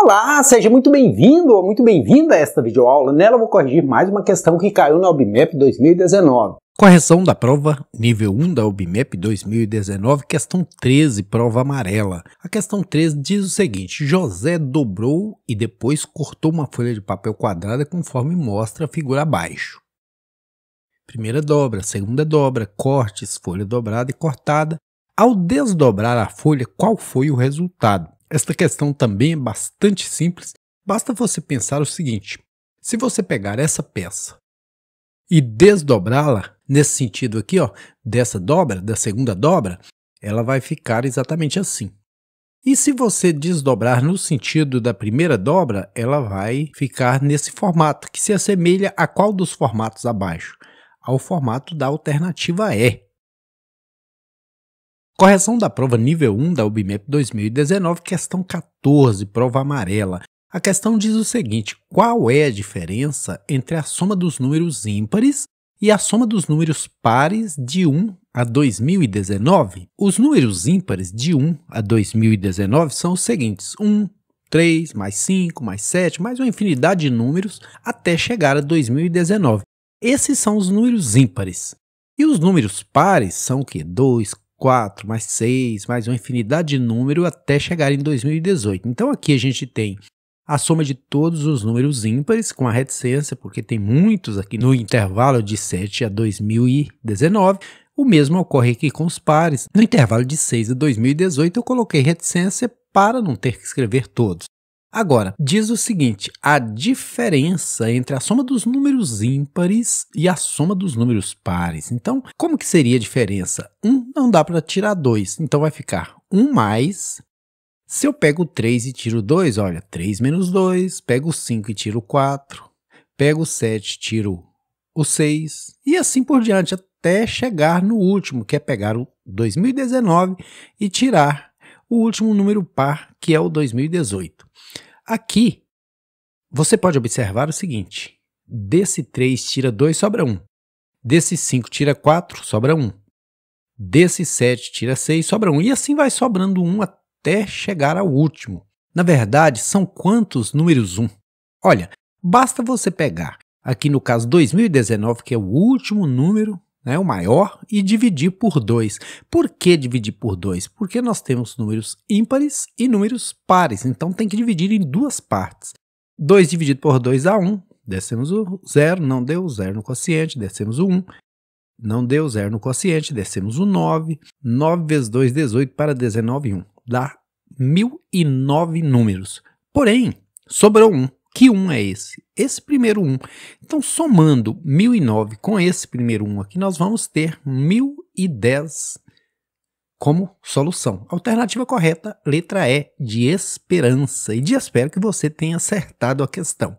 Olá, seja muito bem-vindo ou muito bem-vinda a esta videoaula. Nela vou corrigir mais uma questão que caiu na OBMEP 2019. Correção da prova nível 1 da OBMEP 2019, questão 13, prova amarela. A questão 13 diz o seguinte: José dobrou e depois cortou uma folha de papel quadrada conforme mostra a figura abaixo. Primeira dobra, segunda dobra, cortes, folha dobrada e cortada. Ao desdobrar a folha, qual foi o resultado? Esta questão também é bastante simples, basta você pensar o seguinte: se você pegar essa peça e desdobrá-la nesse sentido aqui, ó, dessa dobra, da segunda dobra, ela vai ficar exatamente assim. E se você desdobrar no sentido da primeira dobra, ela vai ficar nesse formato, que se assemelha a qual dos formatos abaixo? Ao formato da alternativa E. Correção da prova nível 1 da UBMEP 2019, questão 14, prova amarela. A questão diz o seguinte: qual é a diferença entre a soma dos números ímpares e a soma dos números pares de 1 a 2019? Os números ímpares de 1 a 2019 são os seguintes: 1, 3, mais 5, mais 7, mais uma infinidade de números até chegar a 2019. Esses são os números ímpares. E os números pares são o quê? 2, 4, mais 6, mais uma infinidade de números até chegar em 2018. Então aqui a gente tem a soma de todos os números ímpares com a reticência, porque tem muitos aqui no intervalo de 7 a 2019. O mesmo ocorre aqui com os pares. No intervalo de 6 a 2018 eu coloquei reticência para não ter que escrever todos. Agora, diz o seguinte: a diferença entre a soma dos números ímpares e a soma dos números pares. Então, como que seria a diferença? 1 um não dá para tirar 2, então vai ficar 1 um mais. Se eu pego 3 e tiro 2, olha, 3 menos 2, pego 5 e tiro 4, pego 7 tiro o 6, e assim por diante, até chegar no último, que é pegar o 2019 e tirar o último número par, que é o 2018. Aqui, você pode observar o seguinte: desse 3 tira 2, sobra 1. Desse 5 tira 4, sobra 1. Desse 7 tira 6, sobra 1. E assim vai sobrando 1 até chegar ao último. Na verdade, são quantos números 1? Olha, basta você pegar, aqui no caso 2019, que é o último número né, o maior, e dividir por 2. Por que dividir por 2? Porque nós temos números ímpares e números pares, então tem que dividir em duas partes. 2 dividido por 2 dá 1, um. descemos o 0, não deu 0 no quociente, descemos o 1, um. não deu 0 no quociente, descemos o 9, 9 vezes 2, 18 para 19, 1, dá 1009 números. Porém, sobrou 1. Que 1 um é esse? Esse primeiro 1. Um. Então, somando 1009 com esse primeiro 1 um aqui, nós vamos ter 1010 como solução. Alternativa correta, letra E, de esperança. E de espero que você tenha acertado a questão.